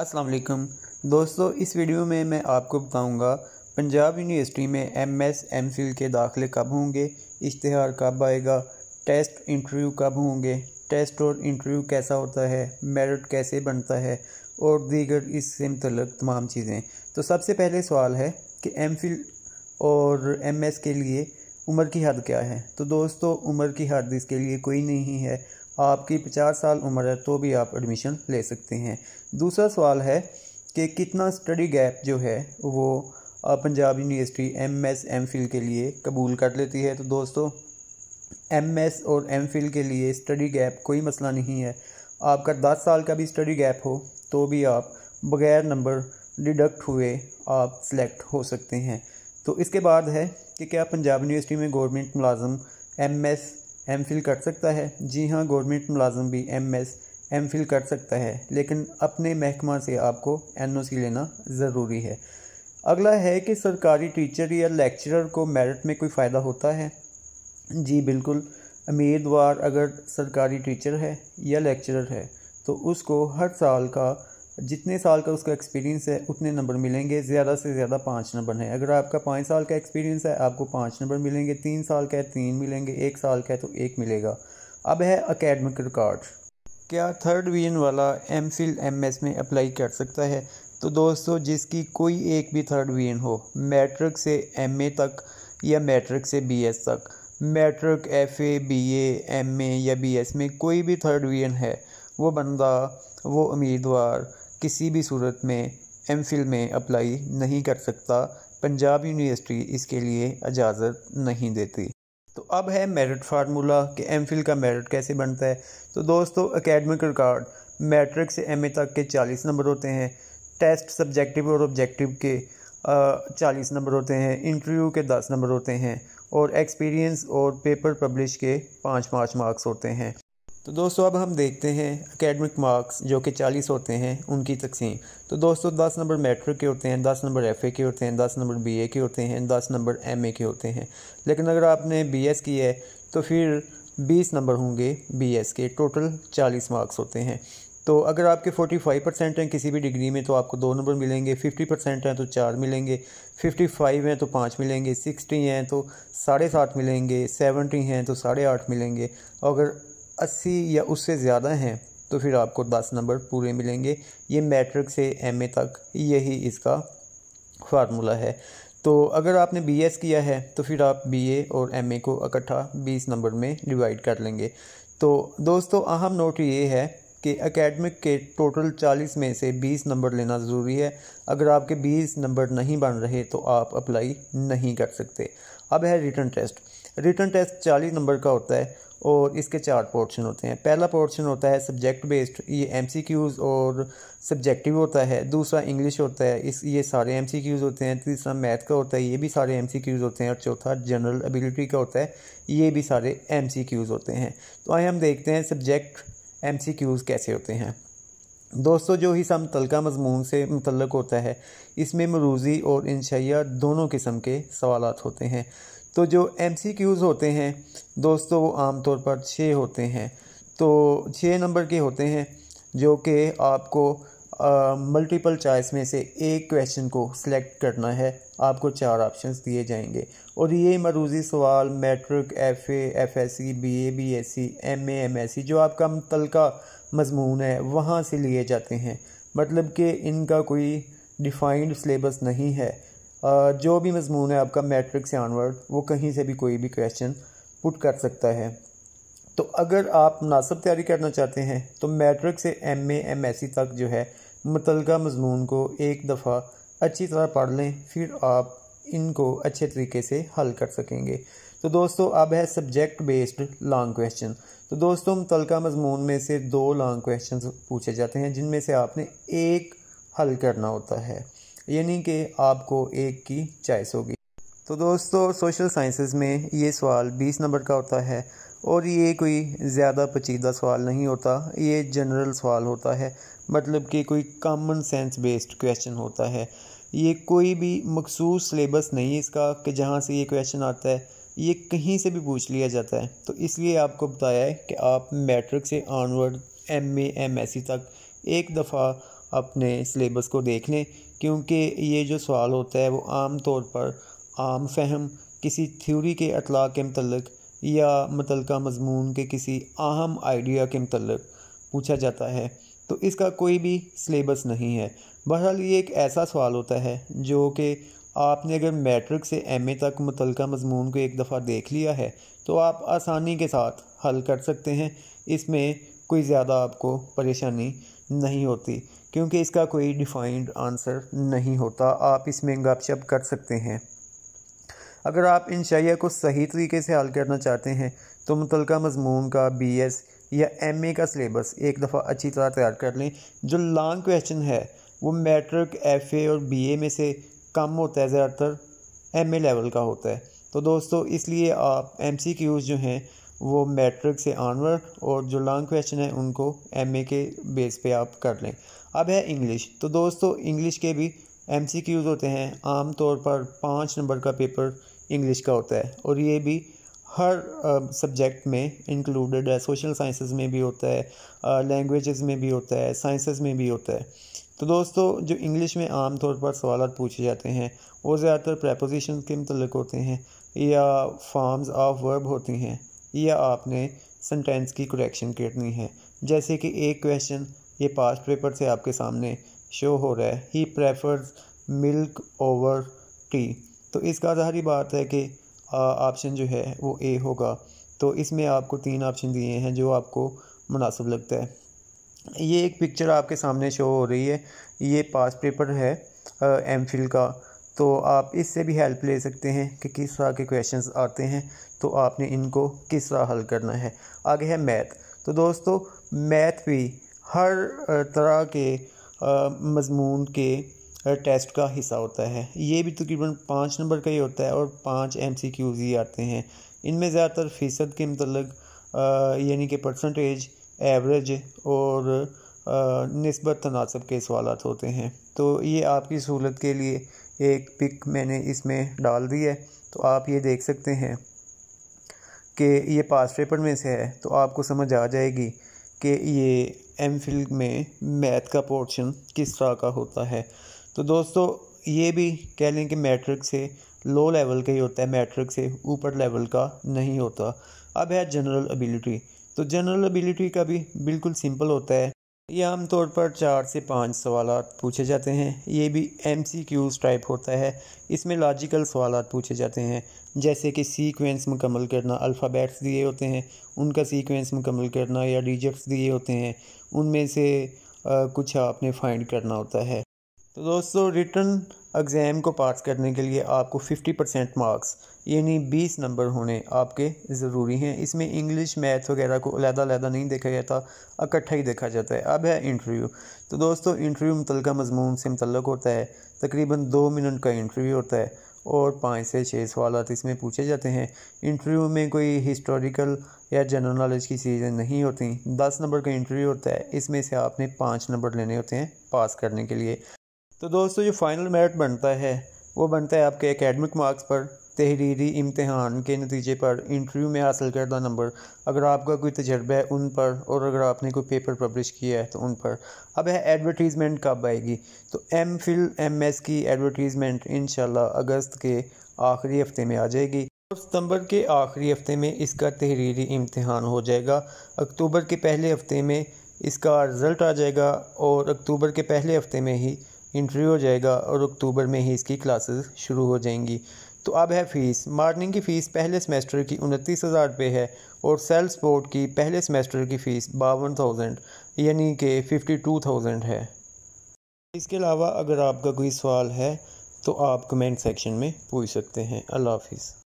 अस्सलाम वालेकुम दोस्तों इस वीडियो में मैं आपको बताऊंगा पंजाब यूनिवर्सिटी में एम एस एम फिल के दाखिले कब होंगे इश्तहार कब आएगा टेस्ट इंटरव्यू कब होंगे टेस्ट और इंटरव्यू कैसा होता है मेरिट कैसे बनता है और दीगर इससे मतलब तमाम चीज़ें तो सबसे पहले सवाल है कि एम फिल और एम एस के लिए उम्र की हद क्या है तो दोस्तों उम्र की हद इसके लिए कोई नहीं है आपकी पचास साल उम्र है तो भी आप एडमिशन ले सकते हैं दूसरा सवाल है कि कितना स्टडी गैप जो है वो Punjab university M S M Phil के लिए कबूल कर लेती है तो दोस्तों एम एस और एम फिल के लिए स्टडी गैप कोई मसला नहीं है आपका दस साल का भी स्टडी गैप हो तो भी आप बगैर नंबर डिडक्ट हुए आप सिलेक्ट हो सकते हैं तो इसके बाद है कि क्या पंजाब यूनिवर्सिटी में गवर्नमेंट मुलाजम एम एस एम फिल कर सकता है जी हाँ गवर्नमेंट मुलाजम भी एम एस एम फिल कर सकता है लेकिन अपने महकमा से आपको एन ओ सी लेना ज़रूरी है अगला है कि सरकारी टीचर या लेक्चरर को मेरिट में कोई फ़ायदा होता है जी बिल्कुल उम्मीदवार अगर सरकारी टीचर है या लेक्चरर है तो उसको हर साल का जितने साल का उसका एक्सपीरियंस है उतने नंबर मिलेंगे ज़्यादा से ज़्यादा पाँच नंबर हैं अगर आपका पाँच साल का एक्सपीरियंस है आपको पाँच नंबर मिलेंगे तीन साल का है तीन मिलेंगे एक साल का है तो एक मिलेगा अब है अकेडमिक रिकॉर्ड क्या थर्ड डिवीजन वाला एम फिल एम एस में अप्लाई कर सकता है तो दोस्तों जिसकी कोई एक भी थर्ड डिवीजन हो मैट्रिक से एम ए तक या मैट्रिक से बी एस तक matric F A B M A या बी एस में कोई भी थर्ड डिवीजन है वो बंदा वो उम्मीदवार किसी भी सूरत में एम में अप्लाई नहीं कर सकता पंजाब यूनिवर्सिटी इसके लिए इजाज़त नहीं देती तो अब है मेरिट फार्मूला कि एम का मेरिट कैसे बनता है तो दोस्तों एकेडमिक रिकॉर्ड मैट्रिक से एम तक के चालीस नंबर होते हैं टेस्ट सब्जेक्टिव और ऑब्जेक्टिव के चालीस नंबर होते हैं इंटरव्यू के दस नंबर होते हैं और एक्सपीरियंस और पेपर पब्लिश के पाँच पाँच मार्क्स होते हैं तो दोस्तों अब हम देखते हैं एकेडमिक मार्क्स जो कि चालीस होते हैं उनकी तकसीम तो दोस्तों दस नंबर मेट्रिक के होते हैं दस नंबर एफ़ के होते हैं दस नंबर बी के होते हैं दस नंबर एम के होते हैं लेकिन अगर आपने बी एस की है तो फिर बीस नंबर होंगे बी एस के टोटल चालीस मार्क्स होते हैं तो अगर आपके 45 परसेंट हैं किसी भी डिग्री में तो आपको दो नंबर मिलेंगे 50 परसेंट हैं तो चार मिलेंगे 55 हैं तो पाँच मिलेंगे 60 हैं तो साढ़े सात मिलेंगे 70 हैं तो साढ़े आठ मिलेंगे अगर अस्सी या उससे ज़्यादा हैं तो फिर आपको दस नंबर पूरे मिलेंगे ये मैट्रिक से एम तक यही इसका फार्मूला है तो अगर आपने बी एस किया है तो फिर आप बी ए और एम ए को इकट्ठा बीस नंबर में डिवाइड कर लेंगे तो दोस्तों अहम नोट ये है कि एकेडमिक के टोटल चालीस में से बीस नंबर लेना ज़रूरी है अगर आपके बीस नंबर नहीं बन रहे तो आप अप्लाई नहीं कर सकते अब है रिटर्न टेस्ट रिटर्न टेस्ट चालीस नंबर का होता है और इसके चार पोर्शन होते हैं पहला पोर्शन होता है सब्जेक्ट बेस्ड ये एम और सब्जेक्टिव होता है दूसरा इंग्लिश होता है इस ये सारे एम होते हैं तीसरा मैथ का होता है ये भी सारे एम होते हैं और चौथा जनरल एबिलिटी का होता है ये भी सारे एम होते हैं तो आए हम देखते हैं सब्जेक्ट एम कैसे होते हैं दोस्तों जो हिस्सा मुतलका मजमून से मुतलक होता है इसमें मरूजी और इनशिया दोनों किस्म के सवाल होते हैं तो जो एम होते हैं दोस्तों वो आमतौर पर छः होते हैं तो छः नंबर के होते हैं जो कि आपको मल्टीपल चॉइस में से एक क्वेश्चन को सिलेक्ट करना है आपको चार ऑप्शंस दिए जाएंगे और ये मरूजी सवाल matric F F S C B A B S C M M S C जो आपका मुतलका मजमून है वहाँ से लिए जाते हैं मतलब कि इनका कोई डिफाइंड सिलेबस नहीं है जो भी मजमून है आपका मैट्रिक से आनवर्ड वो कहीं से भी कोई भी क्वेश्चन पुट कर सकता है तो अगर आप मुनासब तैयारी करना चाहते हैं तो मैट्रिक से M A M S C तक जो है मुतल मजमून को एक दफ़ा अच्छी तरह पढ़ लें फिर आप इनको अच्छे तरीके से हल कर सकेंगे तो दोस्तों अब है सब्जेक्ट बेस्ड लॉन्ग क्वेश्चन तो दोस्तों मुतलका मजमून में से दो लॉन्ग क्वेश्चन पूछे जाते हैं जिनमें से आपने एक हल करना होता है यानी कि आपको एक की चॉइस होगी तो दोस्तों सोशल साइंसेज में ये सवाल 20 नंबर का होता है और ये कोई ज़्यादा पचीदा सवाल नहीं होता ये जनरल सवाल होता है मतलब कि कोई कॉमन सेंस बेस्ड क्वेश्चन होता है ये कोई भी मखसूस सलेबस नहीं है इसका कि जहाँ से ये क्वेश्चन आता है ये कहीं से भी पूछ लिया जाता है तो इसलिए आपको बताया है कि आप मैट्रिक से onward M A M S C तक एक दफ़ा अपने सलेबस को देख लें क्योंकि ये जो सवाल होता है वो आम तौर पर आम फहम किसी थ्योरी के अतला के मतलब या मतल मजमून के किसी अहम आइडिया के मतलब पूछा जाता है तो इसका कोई भी सिलेबस नहीं है बहरहाल ये एक ऐसा सवाल होता है जो कि आपने अगर मैट्रिक से एम ए तक मुतल मजमून को एक दफ़ा देख लिया है तो आप आसानी के साथ हल कर सकते हैं इसमें कोई ज़्यादा आपको परेशानी नहीं होती क्योंकि इसका कोई डिफाइंड आंसर नहीं होता आप इसमें गपशप कर सकते हैं अगर आप इन शैया को सही तरीके से हल करना चाहते हैं तो मुतल मजमून का बी एस या एम ए का सिलेबस एक दफ़ा अच्छी तरह तैयार कर लें जो लॉन्ग क्वेश्चन है वो मैट्रिक एफ ए और बी ए में से कम होता है ज़्यादातर एम ए लेवल का होता है तो दोस्तों इसलिए आप एम सी क्यूज़ जो हैं वो मैट्रिक से आनवर और जो लॉन्ग क्वेश्चन है उनको एम ए के बेस पे आप कर लें अब है इंग्लिश तो दोस्तों इंग्लिश के भी एम होते हैं आम तौर पर पाँच नंबर का पेपर इंग्लिश का होता है और ये भी हर सब्जेक्ट में इंक्लूडेड है सोशल साइंसेस में भी होता है लैंग्वेजेस में भी होता है साइंसेस में भी होता है तो दोस्तों जो इंग्लिश में आम तौर पर सवाल पूछे जाते हैं वो ज़्यादातर प्रपोजिशन के मतलब होते हैं या फॉर्म्स ऑफ वर्ब होती हैं या आपने सेंटेंस की करेक्शन करनी है जैसे कि एक क्वेश्चन ये पास्ट पेपर से आपके सामने शो हो रहा है he prefers milk over tea तो इसका ज़ाहरी बात है कि ऑप्शन जो है वो ए होगा तो इसमें आपको तीन ऑप्शन दिए हैं जो आपको मुनासिब लगता है ये एक पिक्चर आपके सामने शो हो रही है ये पास पेपर है एम फिल का तो आप इससे भी हेल्प ले सकते हैं कि किस तरह के क्वेश्चंस आते हैं तो आपने इनको किस तरह हल करना है आगे है मैथ तो दोस्तों मैथ भी हर तरह के मजमून के टेस्ट का हिस्सा होता है ये भी तकरीबन पाँच नंबर का ही होता है और पाँच एम सी क्यूज़ ही आते हैं इनमें ज़्यादातर फ़ीसद के मतलब यानी कि परसेंटेज एवरेज और नस्बत तनासब के सवाल होते हैं तो ये आपकी सहूलत के लिए एक पिक मैंने इसमें डाल दी है तो आप ये देख सकते हैं कि ये पास पेपर में से है तो आपको समझ आ जाएगी कि ये एम फिल में मैथ का पोर्शन किस तरह का होता है तो दोस्तों ये भी कह लें कि मैट्रिक से लो लेवल का ही होता है मैट्रिक से ऊपर लेवल का नहीं होता अब है जनरल एबिलिटी तो जनरल एबिलिटी का भी बिल्कुल सिंपल होता है ये आमतौर पर चार से पाँच सवाल पूछे जाते हैं ये भी एम सी क्यूज़ टाइप होता है इसमें लॉजिकल सवाल पूछे जाते हैं जैसे कि सीक्वेंस मुकम्मल करना अल्फ़ाबेट्स दिए होते हैं उनका सीक्वेंस मुकम्मल करना या डिजिट्स दिए होते हैं उनमें से आ, कुछ आपने फाइंड करना होता है तो दोस्तों रिटर्न एग्ज़ाम को पास करने के लिए आपको 50 परसेंट मार्क्स यानी 20 नंबर होने आपके ज़रूरी हैं इसमें इंग्लिश मैथ वगैरह को अलहदा अलहदा नहीं देखा जाता इकट्ठा ही देखा जाता है अब है इंटरव्यू तो दोस्तों इंटरव्यू मुतलका मजमून से मुतलक होता है तकरीबन दो मिनट का इंटरव्यू होता है और पाँच से छः सवाल इसमें पूछे जाते हैं इंटरव्यू में कोई हिस्टोरिकल या जनरल नॉलेज की चीज़ें नहीं होती दस नंबर का इंटरव्यू होता है इसमें से आपने पाँच नंबर लेने होते हैं पास करने के लिए तो दोस्तों जो फ़ाइनल मेरिट बनता है वो बनता है आपके एकेडमिक मार्क्स पर तहरीरी इम्तहान के नतीजे पर इंटरव्यू में हासिल करदा नंबर अगर आपका कोई तजर्बा है उन पर और अगर आपने कोई पेपर पब्लिश किया है तो उन पर अब है एडवर्टीज़मेंट कब आएगी तो एम फिल एम एस की एडवर्टीज़मेंट इन अगस्त के आखिरी हफ्ते में आ जाएगी और सितंबर के आखिरी हफ्ते में इसका तहरीरी इम्तहान हो जाएगा अक्टूबर के पहले हफ्ते में इसका रिज़ल्ट आ जाएगा और अक्टूबर के पहले हफ्ते में ही इंटरव्यू हो जाएगा और अक्टूबर में ही इसकी क्लासेस शुरू हो जाएंगी तो अब है फ़ीस मार्निंग की फ़ीस पहले सेमेस्टर की उनतीस हज़ार रुपये है और सेल स्पोर्ट की पहले सेमेस्टर की फ़ीस बावन थाउजेंड यानी कि फ़िफ्टी टू थाउजेंड है इसके अलावा अगर आपका कोई सवाल है तो आप कमेंट सेक्शन में पूछ सकते हैं अल्लाह हाफिज़